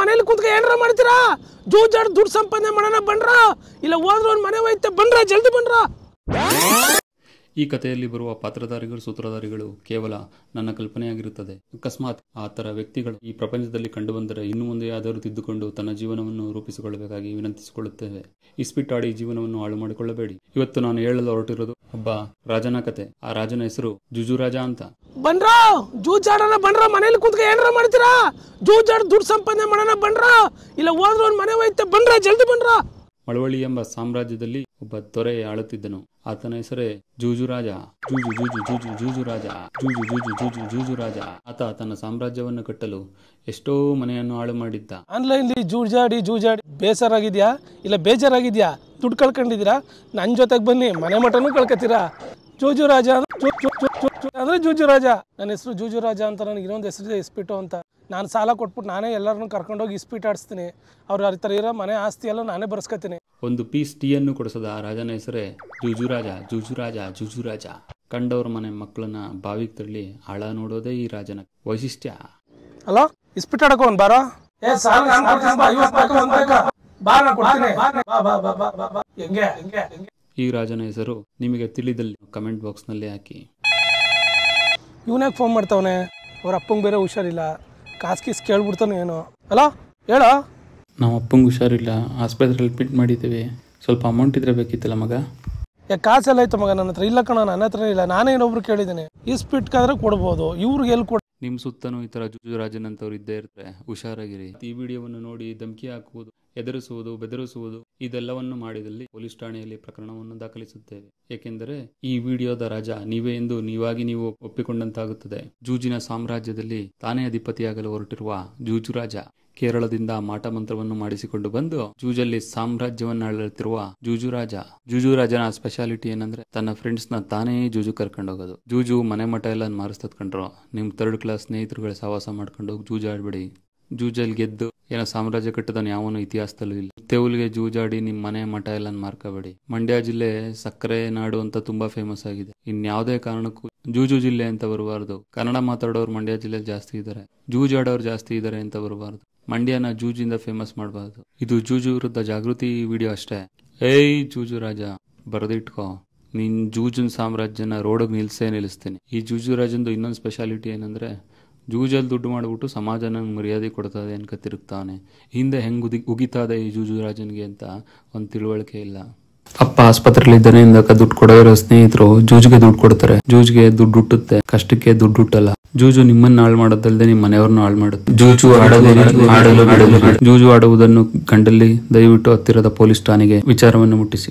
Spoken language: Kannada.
ಮನೇಲಿ ಏನಾರ ಮಾಡ್ತೀರಾ ದುಡ್ಡು ಸಂಪಾದನೆ ಮಾಡೋಣ ಇಲ್ಲ ಹೋದ್ರೆ ಮನೆ ಹೋಯ್ತೆ ಬನ್ರ ಜಲ್ದಿ ಬನ್ರ ಈ ಕಥೆಯಲ್ಲಿ ಬರುವ ಪಾತ್ರಧಾರಿಗಳು ಸೂತ್ರಧಾರಿಗಳು ಕೇವಲ ನನ್ನ ಕಲ್ಪನೆಯಾಗಿರುತ್ತದೆ ಅಕಸ್ಮಾತ್ ಆ ತರ ವ್ಯಕ್ತಿಗಳು ಈ ಪ್ರಪಂಚದಲ್ಲಿ ಕಂಡು ಬಂದರೆ ಇನ್ನು ಮುಂದೆ ಯಾವ್ದಾದ್ರು ತಿದ್ದುಕೊಂಡು ತನ್ನ ಜೀವನವನ್ನು ರೂಪಿಸಿಕೊಳ್ಳಬೇಕಾಗಿ ವಿನಂತಿಸಿಕೊಳ್ಳುತ್ತೇವೆ ಇಸ್ಪಿಟ್ಟಾಡಿ ಜೀವನವನ್ನು ಹಾಳು ಮಾಡಿಕೊಳ್ಳಬೇಡಿ ಇವತ್ತು ನಾನು ಹೇಳಲು ಹೊರಟಿರೋದು ಒಬ್ಬ ರಾಜನ ಕತೆ ಆ ರಾಜನ ಹೆಸರು ಜುಜು ರಾಜ ಅಂತ ಬನ್ರ ಜೂಜಾಡನ ಬನ್ರ ಮನೇಲಿ ಕುತ್ಕ ಏನರ ಮಾಡ್ತೀರಾ ಜೂಜಾಡ್ ದುಡ್ಡು ಸಂಪಾದನೆ ಮಾಡೋಣ ಬನ್ರ ಇಲ್ಲ ಹೋದ್ರ ಒಂದ್ ಮನೆ ಹೋಯ್ತೆ ಬನ್ರ ಜಲ್ದಿ ಬನ್ರ ಮಳವಳ್ಳಿ ಎಂಬ ಸಾಮ್ರಾಜ್ಯದಲ್ಲಿ ಒಬ್ಬ ತೊರೆ ಆಳುತ್ತಿದ್ದನು ಆತನ ಹೆಸರೇ ಜೂಜು ರಾಜ ಜೂಜು ಜೂಜು ಜೂಜು ರಾಜ ಜೂಜು ಜೂಜು ಜೂಜು ರಾಜ ಆತ ತನ್ನ ಸಾಮ್ರಾಜ್ಯವನ್ನು ಕಟ್ಟಲು ಎಷ್ಟೋ ಮನೆಯನ್ನು ಹಾಳು ಮಾಡಿದ್ದ ಆನ್ಲೈನ್ ಜೂಜಾಡಿ ಜೂಜಾಡಿ ಬೇಸರಾಗಿದ್ಯಾ ಇಲ್ಲ ಬೇಜಾರಾಗಿದ್ಯಾ ದುಡ್ಡು ಕಳ್ಕೊಂಡಿದ್ದೀರಾ ನನ್ನ ಜೊತೆಗೆ ಬನ್ನಿ ಮನೆ ಮಠನೂ ಕಳ್ಕೊತೀರಾ ಜೂಜು ರಾಜ ಅಂದರೆ ಜೂಜು ರಾಜ ನನ್ನ ಹೆಸರು ಜೂಜು ರಾಜ ಅಂತ ನನಗೆ ಇನ್ನೊಂದು ಹೆಸರಿದೆ ಇಸ್ಪೀಟು ಅಂತ ನಾನು ಸಾಲ ಕೊಟ್ಬಿಟ್ಟು ನಾನೇ ಎಲ್ಲರನ್ನೂ ಕರ್ಕೊಂಡೋಗಿ ಇಸ್ಪೀಟ್ ಆಡಿಸ್ತೀನಿ ಅವ್ರು ಆ ಥರ ಇರೋ ಮನೆ ಆಸ್ತಿ ಎಲ್ಲ ನಾನೇ ಬರ್ಸ್ಕೊತೀನಿ ಒಂದು ಪೀಸ್ ಅನ್ನು ಕೊಡಿಸೋದ ಆ ರಾಜನ ಹೆಸರೇ ಜೂಜು ರಾಜ ಜೂಜು ರಾಜ ಜೂಜು ರಾಜ ಕಂಡವ್ರ ಮನೆ ಮಕ್ಕಳನ್ನ ಬಾವಿಗೆ ತಳ್ಳಿ ಹಳ ನೋಡೋದೇ ಈ ರಾಜನ ವೈಶಿಷ್ಟ್ಯ ಅಲೋ ಇಸ್ಪಿಟ್ ಆಡಕ್ಕೆ ಬಾರೋ ಈ ರಾಜನ ಹೆಸರು ನಿಮಗೆ ತಿಳಿದಲ್ಲಿ ಕಮೆಂಟ್ ಬಾಕ್ಸ್ ನಲ್ಲಿ ಹಾಕಿ ಇವನಾಗ ಫೋನ್ ಮಾಡ್ತಾವನೆ ಅವ್ರ ಅಪ್ಪಂಗೆ ಬೇರೆ ಹುಷಾರಿಲ್ಲ ಕಾಸ್ ಕೀಸ್ ಕೇಳ್ಬಿಡ್ತಾನೆ ಏನು ಅಲ್ಲ ಹೇಳ ನಮ್ಮ ಅಪ್ಪಂಗ್ ಹುಷಾರಿಲ್ಲ ಆಸ್ಪತ್ರೆಯಲ್ಲಿ ಬಿಟ್ ಮಾಡಿದ್ದೀವಿ ಸ್ವಲ್ಪ ಅಮೌಂಟ್ ಇದ್ರೆ ಬೇಕಿತ್ತಲ್ಲ ಮಗ ಯಾಕೆ ಕಾಸೆಲ್ಲ ಆಯ್ತು ಮಗ ನನ್ನ ಹತ್ರ ಇಲ್ಲ ಕಣ ನನ್ನ ಹತ್ರ ಇಲ್ಲ ನಾನೇ ಇನ್ನೊಬ್ರು ಕೇಳಿದ್ದೀನಿ ಇಸ್ಪಿಟ್ಕಾದ್ರೆ ಕೊಡ್ಬೋದು ಇವ್ರಿಗೆ ಎಲ್ಲಿ ಕೊಡ ನಿಮ್ಮ ಸುತ್ತನೂ ಈ ಜೂಜು ರಾಜನಂತವ್ರು ಇದ್ದೇ ಇರ್ತಾರೆ ಹುಷಾರಾಗಿರಿ ಈ ವಿಡಿಯೋವನ್ನು ನೋಡಿ ಧಮಕಿ ಹಾಕುವುದು ಎದುರಿಸುವುದು ಬೆದರಿಸುವುದು ಇದೆಲ್ಲವನ್ನು ಮಾಡಿದಲ್ಲಿ ಪೊಲೀಸ್ ಠಾಣೆಯಲ್ಲಿ ಪ್ರಕರಣವನ್ನು ದಾಖಲಿಸುತ್ತೇವೆ ಏಕೆಂದರೆ ಈ ವಿಡಿಯೋದ ರಾಜ ನೀವೇ ಎಂದು ನೀವಾಗಿ ನೀವು ಒಪ್ಪಿಕೊಂಡಂತಾಗುತ್ತದೆ ಜೂಜಿನ ಸಾಮ್ರಾಜ್ಯದಲ್ಲಿ ತಾನೇ ಅಧಿಪತಿಯಾಗಲು ಹೊರಟಿರುವ ಜೂಜು ರಾಜ ಕೇರಳದಿಂದ ಮಾಟ ಮಂತ್ರವನ್ನು ಮಾಡಿಸಿಕೊಂಡು ಬಂದು ಜೂಜಲ್ಲಿ ಸಾಮ್ರಾಜ್ಯವನ್ನು ರಾಜ ಜೂಜು ರಾಜನ ಸ್ಪೆಷಾಲಿಟಿ ಏನಂದ್ರೆ ತನ್ನ ಫ್ರೆಂಡ್ಸ್ ನ ತಾನೇ ಜೂಜು ಕರ್ಕೊಂಡು ಹೋಗೋದು ಜೂಜು ಮನೆ ಮಠ ಎಲ್ಲ ಮಾರಿಸ್ತದ್ ಕಂಡ್ರು ನಿಮ್ ತರ್ಡ್ ಕ್ಲಾಸ್ ಸ್ನೇಹಿತರುಗಳ ಸಹವಾಸ ಮಾಡ್ಕೊಂಡು ಹೋಗಿ ಜೂಜಾಡ್ಬೇಡಿ ಜೂಜಲ್ ಗೆದ್ದು ಏನೋ ಸಾಮ್ರಾಜ್ಯ ಕಟ್ಟದ ಯಾವನು ಇತಿಹಾಸದಲ್ಲೂ ಇಲ್ಲ ತೆವಲ್ಗೆ ಜೂಜಾಡಿ ನಿಮ್ ಮನೆ ಮಠ ಎಲ್ಲ ಮಾರ್ಕೋಬೇಡಿ ಮಂಡ್ಯ ಜಿಲ್ಲೆ ಸಕ್ಕರೆ ನಾಡು ಅಂತ ತುಂಬಾ ಫೇಮಸ್ ಆಗಿದೆ ಇನ್ಯಾವುದೇ ಕಾರಣಕ್ಕೂ ಜೂಜು ಜಿಲ್ಲೆ ಅಂತ ಬರಬಾರದು ಕನ್ನಡ ಮಾತಾಡೋರು ಮಂಡ್ಯ ಜಿಲ್ಲೆ ಜಾಸ್ತಿ ಇದ್ದಾರೆ ಜೂಜಾಡೋರು ಜಾಸ್ತಿ ಇದ್ದಾರೆ ಅಂತ ಬರಬಾರ್ದು ಮಂಡ್ಯನ ಜೂಜಿಂದ ಫೇಮಸ್ ಮಾಡಬಾರ್ದು ಇದು ಜೂಜು ವಿರುದ್ಧ ಜಾಗೃತಿ ವಿಡಿಯೋ ಅಷ್ಟೇ ಏಯ್ ಜೂಜು ರಾಜ ಬರೆದಿಟ್ಕೋ ನಿನ್ ಜೂಜನ್ ಸಾಮ್ರಾಜ್ಯನ ರೋಡಗ್ ನಿಲ್ಸೇ ನಿಲ್ಲಿಸ್ತೀನಿ ಈ ಜೂಜು ರಾಜಂದು ಇನ್ನೊಂದು ಸ್ಪೆಷಾಲಿಟಿ ಏನಂದ್ರೆ ಜೂಜಲ್ಲಿ ದುಡ್ಡು ಮಾಡಿಬಿಟ್ಟು ಸಮಾಜ ನಂಗೆ ಮರ್ಯಾದೆ ಕೊಡ್ತದೆ ಅನ್ಕ ತಿರುಗ್ತಾನೆ ಹಿಂದೆ ಹೆಂಗ್ ಉದಿ ಈ ಜೂಜು ರಾಜನ್ಗೆ ಅಂತ ಒಂದ್ ತಿಳುವಳಿಕೆ ಇಲ್ಲ ಅಪ್ಪ ಆಸ್ಪತ್ರೆಯಲ್ಲಿ ಇದ್ದಾನೆ ದುಡ್ಡು ಕೊಡೋ ಇರೋ ಸ್ನೇಹಿತರು ಜೂಜ್ಗೆ ದುಡ್ಡು ಕೊಡ್ತಾರೆ ಜೂಜ್ಗೆ ದುಡ್ಡು ಹುಟ್ಟುತ್ತೆ ಕಷ್ಟಕ್ಕೆ ದುಡ್ಡು ಹುಟ್ಟಲ್ಲ ಜೂಜು ನಿಮ್ಮನ್ನ ಹಾಳು ಮಾಡೋದಲ್ಲದೆ ನಿಮ್ಮ ಮನೆಯವ್ರನ್ನ ಹಾಳು ಮಾಡುತ್ತೆ ಜೂಜು ಆಡಲು ಜೂಜು ಆಡುವುದನ್ನು ಗಂಡಲ್ಲಿ ದಯವಿಟ್ಟು ಹತ್ತಿರದ ಪೊಲೀಸ್ ಠಾಣೆಗೆ ವಿಚಾರವನ್ನು ಮುಟ್ಟಿಸಿ